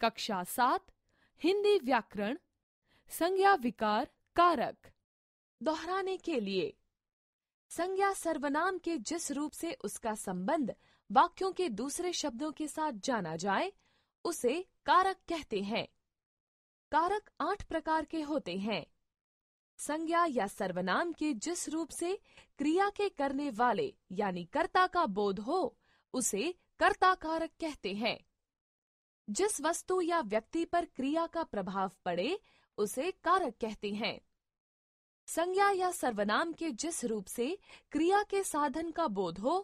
कक्षा सात हिंदी व्याकरण संज्ञा विकार कारक दोहराने के लिए संज्ञा सर्वनाम के जिस रूप से उसका संबंध वाक्यों के दूसरे शब्दों के साथ जाना जाए उसे कारक कहते हैं कारक आठ प्रकार के होते हैं संज्ञा या सर्वनाम के जिस रूप से क्रिया के करने वाले यानी कर्ता का बोध हो उसे कर्ता कारक कहते हैं जिस वस्तु या व्यक्ति पर क्रिया का प्रभाव पड़े उसे कारक कहते हैं संज्ञा या सर्वनाम के जिस रूप से क्रिया के साधन का बोध हो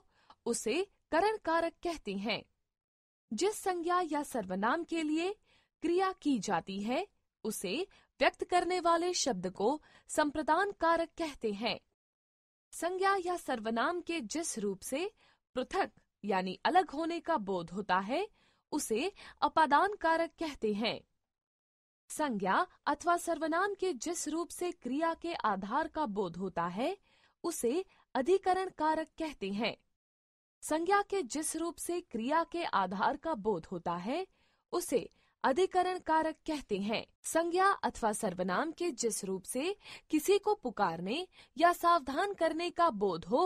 उसे करण कारक कहते हैं जिस संज्ञा या सर्वनाम के लिए क्रिया की जाती है उसे व्यक्त करने वाले शब्द को संप्रदान कारक कहते हैं संज्ञा या सर्वनाम के जिस रूप से पृथक यानी अलग होने का बोध होता है उसे अपादान कारक कहते हैं संज्ञा अथवा सर्वनाम के जिस रूप से क्रिया के आधार का बोध होता है उसे अधिकरण कारक कहते हैं संज्ञा के जिस रूप से क्रिया के आधार का बोध होता है उसे अधिकरण कारक कहते हैं संज्ञा अथवा सर्वनाम के जिस रूप से किसी को पुकारने या सावधान करने का बोध हो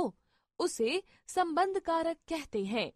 उसे संबंध कारक कहते हैं